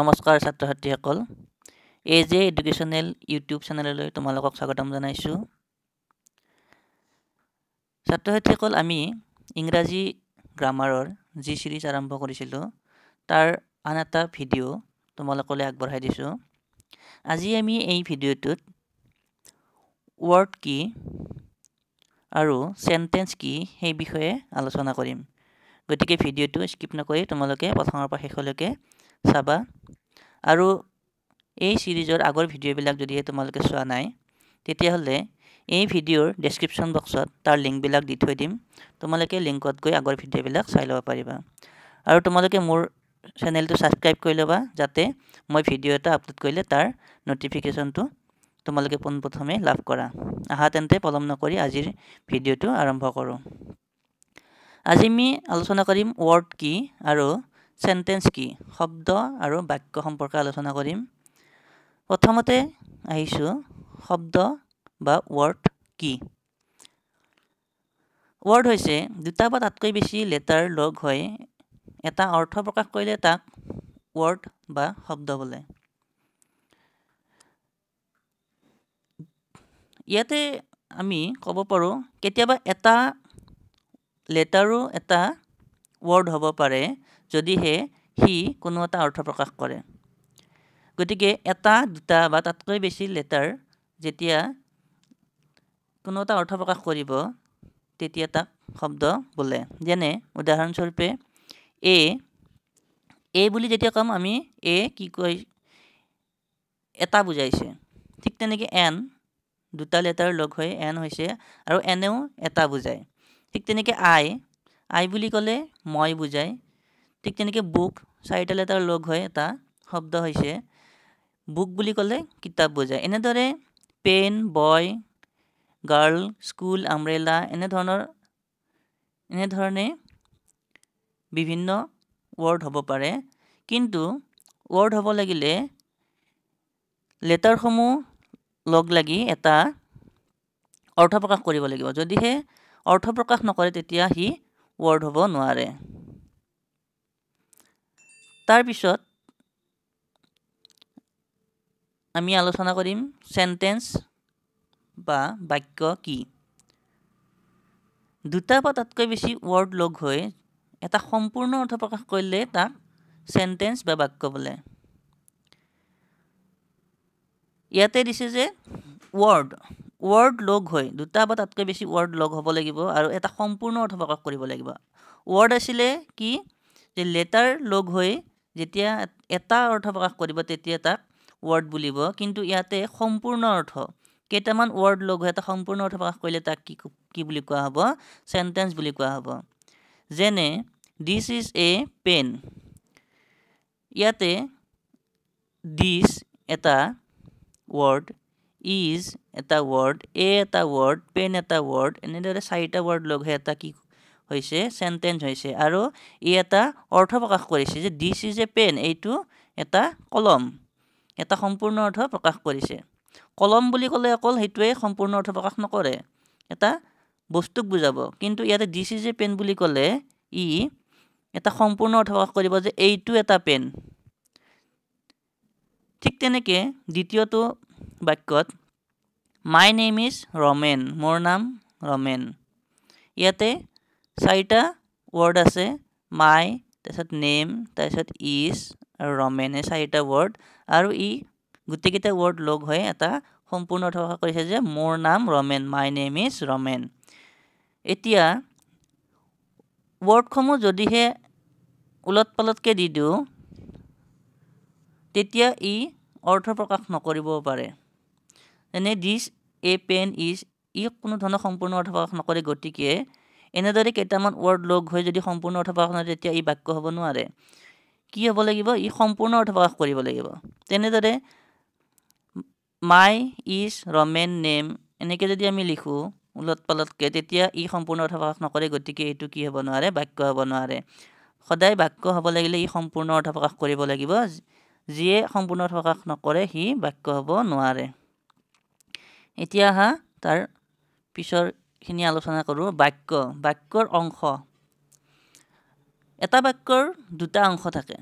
নমস্কাৰ ছাত্ৰ ছাত্ৰীসকল এ জে এডুকেশ্যনেল ইউটিউব চেনেললৈ তোমালোকক স্বাগতম জনাইছোঁ ছাত্ৰ ছাত্ৰীসকল আমি ইংৰাজী গ্ৰামাৰৰ যি ছিৰিজ আৰম্ভ কৰিছিলোঁ তাৰ আন এটা ভিডিঅ' তোমালোকলৈ আগবঢ়াই দিছোঁ আজি আমি এই ভিডিঅ'টোত ৱৰ্ড কি আৰু চেণ্টেন্স কি সেই বিষয়ে আলোচনা কৰিম গতিকে ভিডিঅ'টো স্কিপ নকৰি তোমালোকে প্ৰথমৰ পৰা শেষলৈকে চাবা আৰু এই ছিৰিজৰ আগৰ ভিডিঅ'বিলাক যদিহে তোমালোকে চোৱা নাই তেতিয়াহ'লে এই ভিডিঅ'ৰ ডেছক্ৰিপশ্যন বক্সত তাৰ লিংকবিলাক দি থৈ দিম তোমালোকে লিংকত গৈ আগৰ ভিডিঅ'বিলাক চাই ল'ব পাৰিবা আৰু তোমালোকে মোৰ চেনেলটো ছাবস্ক্ৰাইব কৰি ল'বা যাতে মই ভিডিঅ' এটা আপলোড কৰিলে তাৰ ন'টিফিকেশ্যনটো তোমালোকে পোনপ্ৰথমে লাভ কৰা আহা তেন্তে পলম নকৰি আজিৰ ভিডিঅ'টো আৰম্ভ কৰোঁ আজি আমি আলোচনা কৰিম ৱৰ্ড কি আৰু চেণ্টেঞ্চ কি শব্দ আৰু বাক্য সম্পৰ্কে আলোচনা কৰিম প্ৰথমতে আহিছোঁ শব্দ বা ৱৰ্ড কি ৱৰ্ড হৈছে দুটা বা তাতকৈ বেছি লেটাৰ লগ হয় এটা অৰ্থ প্ৰকাশ কৰিলে তাক ৱৰ্ড বা শব্দ বোলে ইয়াতে আমি ক'ব পাৰোঁ কেতিয়াবা এটা লেটাৰো এটা ৱৰ্ড হ'ব পাৰে যদিহে সি কোনো এটা অৰ্থ প্ৰকাশ কৰে গতিকে এটা দুটা বা তাতকৈ বেছি লেটাৰ যেতিয়া কোনো এটা অৰ্থ প্ৰকাশ কৰিব তেতিয়া তাক শব্দ বোলে যেনে উদাহৰণস্বৰূপে এ এ বুলি যেতিয়া ক'ম আমি এ কি কৈ এটা বুজাইছে ঠিক তেনেকৈ এন দুটা লেটাৰ লগ হৈ এন হৈছে আৰু এনেও এটা বুজায় ঠিক তেনেকৈ আই আই বুলি ক'লে মই বুজায় ঠিক তেনেকৈ বুক চাৰিটা লেটাৰ লগ হৈ এটা শব্দ হৈছে বুক বুলি ক'লে কিতাপ বুজায় এনেদৰে pen boy girl school umbrella এনেধৰণৰ এনেধৰণে বিভিন্ন ৱৰ্ড হ'ব পাৰে কিন্তু ৱৰ্ড হ'ব লাগিলে লেটাৰসমূহ লগ লাগি এটা অৰ্থ প্ৰকাশ কৰিব লাগিব যদিহে অৰ্থ প্ৰকাশ নকৰে তেতিয়া সি ৱৰ্ড হ'ব নোৱাৰে তাৰপিছত আমি আলোচনা কৰিম চেণ্টেন্স বা বাক্য কি দুটা বা তাতকৈ বেছি ৱৰ্ড লগ হৈ এটা সম্পূৰ্ণ অৰ্থ প্ৰকাশ কৰিলে তাক চেণ্টেন্স বা বাক্য বোলে ইয়াতে দিছে যে ৱৰ্ড ৱৰ্ড লগ হৈ দুটা বা তাতকৈ বেছি ৱৰ্ড লগ হ'ব লাগিব আৰু এটা সম্পূৰ্ণ অৰ্থ প্ৰকাশ কৰিব লাগিব ৱৰ্ড আছিলে কি যে লেটাৰ লগ হৈ যেতিয়া এটা অৰ্থ প্ৰকাশ কৰিব তেতিয়া তাক ৱৰ্ড বুলিব কিন্তু ইয়াতে সম্পূৰ্ণ অৰ্থ কেইটামান ৱৰ্ড লগ হৈ এটা সম্পূৰ্ণ অৰ্থ প্ৰকাশ কৰিলে তাক কি কি বুলি কোৱা হ'ব চেণ্টেন্স বুলি কোৱা হ'ব যেনে দিছ ইজ এ পেন ইয়াতে দিছ এটা ৱৰ্ড ইজ এটা ৱৰ্ড এ এটা ৱৰ্ড পেন এটা ৱৰ্ড এনেদৰে চাৰিটা ৱৰ্ড লগ হৈ এটা কি হৈছে চেণ্টেঞ্চ হৈছে আৰু ই এটা অৰ্থ প্ৰকাশ কৰিছে যে দিছ ইজ এ পেন এইটো এটা কলম এটা সম্পূৰ্ণ অৰ্থ প্ৰকাশ কৰিছে কলম বুলি ক'লে অকল সেইটোৱে সম্পূৰ্ণ অৰ্থ প্ৰকাশ নকৰে এটা বস্তুক বুজাব কিন্তু ইয়াতে দিছ ইজ এ পেন বুলি ক'লে ই এটা সম্পূৰ্ণ অৰ্থ প্ৰকাশ কৰিব যে এইটো এটা পেন ঠিক তেনেকৈ দ্বিতীয়টো বাক্যত মাই নেম ইজ ৰমেন মোৰ নাম ৰমেন ইয়াতে চাৰিটা ৱৰ্ড আছে মাই তাৰপিছত নেম তাৰপিছত ইজ আৰু ৰমেন এই চাৰিটা ৱৰ্ড আৰু ই গোটেইকেইটা ৱৰ্ড লগ হৈ এটা সম্পূৰ্ণ অৰ্থ ভাষা কৰিছে যে মোৰ নাম Ramen my name is Ramen এতিয়া ৱৰ্ডসমূহ যদিহে ওলট পালটকৈ দি দিওঁ তেতিয়া ই অৰ্থ প্ৰকাশ নকৰিব পাৰে যেনে ডিছ এ পেন ইজ ই কোনো ধৰণৰ সম্পূৰ্ণ অৰ্থ প্ৰকাশ নকৰে গতিকে এনেদৰে কেইটামান ৱৰ্ড লগ হৈ যদি সম্পূৰ্ণ অৰ্থ প্ৰকাশ নহয় তেতিয়া ই বাক্য হ'ব নোৱাৰে কি হ'ব লাগিব ই সম্পূৰ্ণ অৰ্থ প্ৰকাশ কৰিব লাগিব তেনেদৰে মাই ইজ ৰমেন নেম এনেকৈ যদি আমি লিখোঁ ওলট পালতকৈ তেতিয়া ই সম্পূৰ্ণ অৰ্থ প্ৰকাশ নকৰে গতিকে এইটো কি হ'ব নোৱাৰে বাক্য হ'ব নোৱাৰে সদায় বাক্য হ'ব লাগিলে ই সম্পূৰ্ণ অৰ্থ প্ৰকাশ কৰিব লাগিব যিয়ে সম্পূৰ্ণ অৰ্থ প্ৰকাশ নকৰে সি বাক্য হ'ব নোৱাৰে এতিয়া অহা তাৰ পিছৰ খিনি আলোচনা কৰোঁ বাক্য বাক্যৰ অংশ এটা বাক্যৰ দুটা অংশ থাকে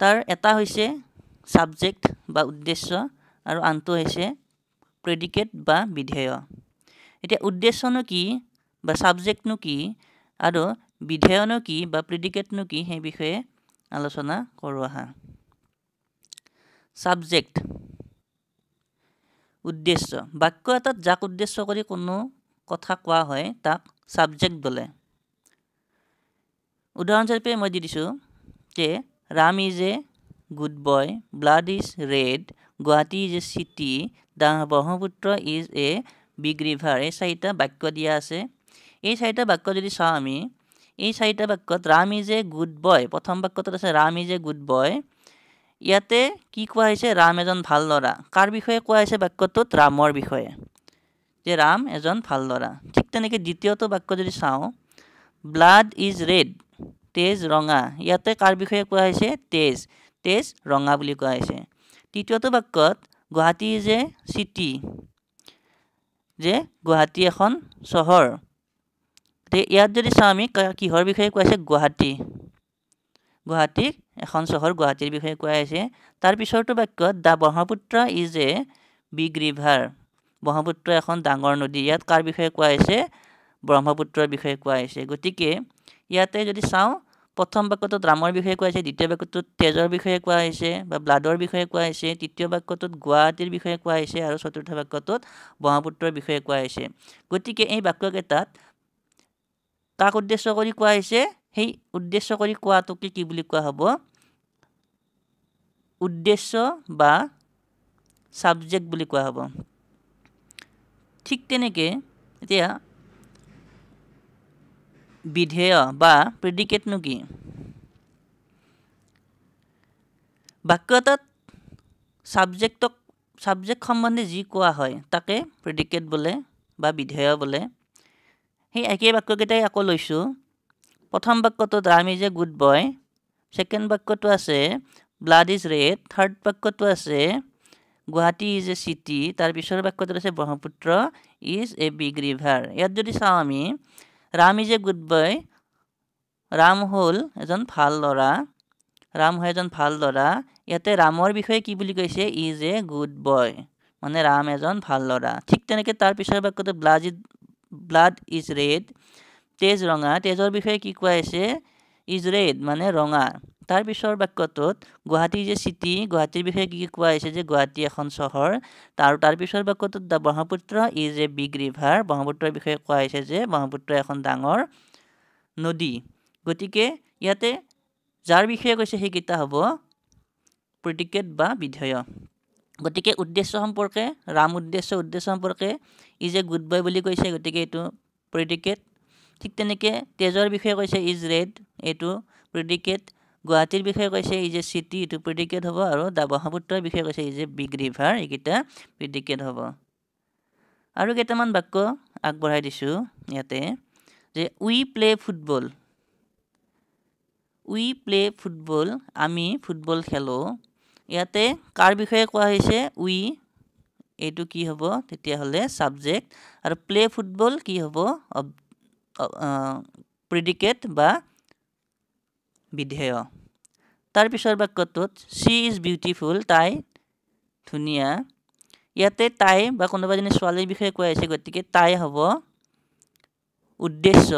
তাৰ এটা হৈছে ছাবজেক্ট বা উদ্দেশ্য আৰু আনটো হৈছে প্ৰেডিকেট বা বিধেয় এতিয়া উদ্দেশ্যনো কি বা ছাবজেক্টনো কি আৰু বিধেয়নো কি বা প্ৰেডিকেটনো কি সেই বিষয়ে আলোচনা কৰোঁ আহা ছাবজেক্ট উদ্দেশ্য বাক্য এটাত যাক উদ্দেশ্য কৰি কোনো কথা কোৱা হয় তাক ছাবজেক্ট বোলে উদাহৰণস্বৰূপে মই দি দিছোঁ যে Ram is a good boy blood is red Guwahati is a city the Brahmaputra is a big river এই চাৰিটা বাক্য দিয়া আছে এই চাৰিটা বাক্য যদি চাওঁ আমি এই চাৰিটা বাক্যত Ram is a good boy প্ৰথম বাক্যটোত আছে Ram is a good boy ইয়াতে কি কোৱা হৈছে ৰাম এজন ভাল ল'ৰা কাৰ বিষয়ে কোৱা হৈছে বাক্যটোত ৰামৰ বিষয়ে যে ৰাম এজন ভাল ল'ৰা ঠিক তেনেকৈ দ্বিতীয়টো বাক্য যদি চাওঁ ব্লাড ইজ ৰেড তেজ ৰঙা ইয়াতে কাৰ বিষয়ে কোৱা হৈছে তেজ তেজ ৰঙা বুলি কোৱা হৈছে তৃতীয়টো বাক্যত গুৱাহাটী ইজ এ চিটি যে গুৱাহাটী এখন চহৰ ইয়াত যদি চাওঁ আমি কিহৰ বিষয়ে কোৱা হৈছে গুৱাহাটী গুৱাহাটীক এখন চহৰ গুৱাহাটীৰ বিষয়ে কোৱা হৈছে তাৰ পিছৰটো বাক্যত the Brahmaputra is a big river Brahmaputra এখন ডাঙৰ নদী ইয়াত কাৰ বিষয়ে কোৱা হৈছে ব্ৰহ্মপুত্ৰৰ বিষয়ে কোৱা হৈছে গতিকে ইয়াতে যদি চাওঁ প্ৰথম বাক্যটোত ৰামৰ বিষয়ে কোৱা হৈছে দ্বিতীয় বাক্যটোত তেজৰ বিষয়ে কোৱা হৈছে বা ব্লাডৰ বিষয়ে কোৱা হৈছে তৃতীয় বাক্যটোত গুৱাহাটীৰ বিষয়ে কোৱা হৈছে আৰু চতুৰ্থ বাক্যটোত ব্ৰহ্মপুত্ৰৰ বিষয়ে কোৱা হৈছে গতিকে এই বাক্যকেইটাত কাক উদ্দেশ্য কৰি কোৱা হৈছে সেই উদ্দেশ্য কৰি কোৱাটোকে কি বুলি কোৱা হ'ব উদ্দেশ্য বা ছাবজেক্ট বুলি কোৱা হ'ব ঠিক তেনেকৈ এতিয়া বিধেয় বা প্ৰেডিকেটনো কি বাক্য এটাত ছাবজেক্টক ছাবজেক্ট সম্বন্ধে যি কোৱা হয় তাকে প্ৰেডিকেট বোলে বা বিধেয় বোলে সেই একেই বাক্যকেইটাই আকৌ লৈছোঁ প্ৰথম বাক্যটোত Ram is a good boy second বাক্যটো আছে ব্লাড ইজ ৰেড থাৰ্ড বাক্যটো আছে গুৱাহাটী ইজ এ চিটি তাৰ পিছৰ বাক্যটোত আছে Brahmaputra is a big river ইয়াত যদি চাওঁ আমি Ram is a good boy Ram হ'ল এজন ভাল ল'ৰা ৰাম হয় এজন ভাল ল'ৰা ইয়াতে ৰামৰ বিষয়ে কি বুলি কৈছে ইজ এ গুড বয় মানে ৰাম এজন ভাল ল'ৰা ঠিক তেনেকৈ তাৰ পিছৰ বাক্যটো blood is blood is red তেজ ৰঙা তেজৰ বিষয়ে কি কোৱা হৈছে ইজ ৰেড মানে ৰঙা তাৰপিছৰ বাক্যটোত গুৱাহাটী যে চিটি গুৱাহাটীৰ বিষয়ে কি কোৱা হৈছে যে গুৱাহাটী এখন চহৰ তাৰ তাৰপিছৰ বাক্যটোত the Brahmaputra is a big river ব্ৰহ্মপুত্ৰৰ বিষয়ে কোৱা হৈছে যে ব্ৰহ্মপুত্ৰ এখন ডাঙৰ নদী গতিকে ইয়াতে যাৰ বিষয়ে কৈছে সেইকেইটা হ'ব প্ৰতিকেট বা বিধেয় গতিকে উদ্দেশ্য সম্পৰ্কে ৰাম উদ্দেশ্য উদ্দেশ্য সম্পৰ্কে ইজ এ গুড বয় বুলি কৈছে গতিকে এইটো প্ৰতিকেট ঠিক তেনেকৈ তেজৰ বিষয়ে কৈছে ইজ ৰেড এইটো প্ৰেডিকেট গুৱাহাটীৰ বিষয়ে কৈছে ইজ এ চিটি এইটো প্ৰেডিকেট হ'ব আৰু দা ব্ৰহ্মপুত্ৰৰ বিষয়ে কৈছে ইজ এ বিগ ৰিভাৰ এইকেইটা প্ৰেডিকেট হ'ব আৰু কেইটামান বাক্য আগবঢ়াই দিছোঁ ইয়াতে যে we play football we play football আমি ফুটবল খেলোঁ ইয়াতে কাৰ বিষয়ে কোৱা হৈছে উই এইটো কি হ'ব তেতিয়াহ'লে ছাবজেক্ট আৰু প্লে ফুটবল কি হ'ব প্ৰিডিকেট বা বিধেয় তাৰ পিছৰ বাক্যটোত চি ইজ বিউটিফুল তাই ধুনীয়া ইয়াতে তাই বা কোনোবা এজনী ছোৱালীৰ বিষয়ে কোৱা হৈছে গতিকে তাই হ'ব উদ্দেশ্য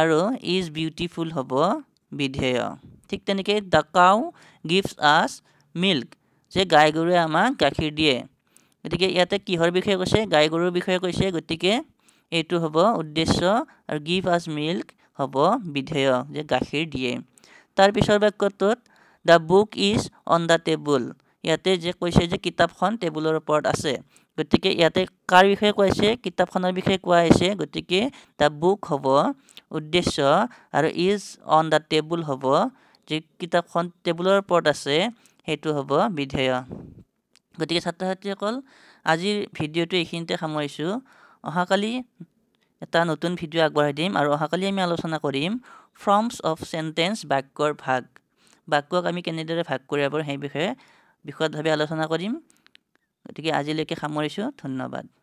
আৰু ইজ বিউটিফুল হ'ব বিধেয় ঠিক তেনেকৈ the cow gives us milk যে গাই গৰুৱে আমাক গাখীৰ দিয়ে গতিকে ইয়াতে কিহৰ বিষয়ে কৈছে গাই গৰুৰ বিষয়ে কৈছে গতিকে এইটো হ'ব উদ্দেশ্য আৰু গিভ আজ মিল্ক হ'ব বিধেয় যে গাখীৰ দিয়ে তাৰপিছৰ বাক্যটোত the book is on the table ইয়াতে যে কৈছে যে কিতাপখন টেবুলৰ ওপৰত আছে গতিকে ইয়াতে কাৰ বিষয়ে কোৱা হৈছে কিতাপখনৰ বিষয়ে কোৱা হৈছে গতিকে দ্য বুক হ'ব উদ্দেশ্য আৰু ইজ অন দ্য টেবুল হ'ব যে কিতাপখন টেবুলৰ ওপৰত আছে সেইটো হ'ব বিধেয় গতিকে ছাত্ৰ ছাত্ৰীসকল আজিৰ ভিডিঅ'টো এইখিনিতে সামৰিছোঁ অহাকালি এটা নতুন ভিডিঅ' আগবঢ়াই দিম আৰু অহাকালি আমি আলোচনা কৰিম ফৰ্মছ অফ চেণ্টেঞ্চ বাক্যৰ ভাগ বাক্যক আমি কেনেদৰে ভাগ কৰিব পাৰোঁ সেই বিষয়ে বিশদভাৱে আলোচনা কৰিম গতিকে আজিলৈকে সামৰিছোঁ ধন্যবাদ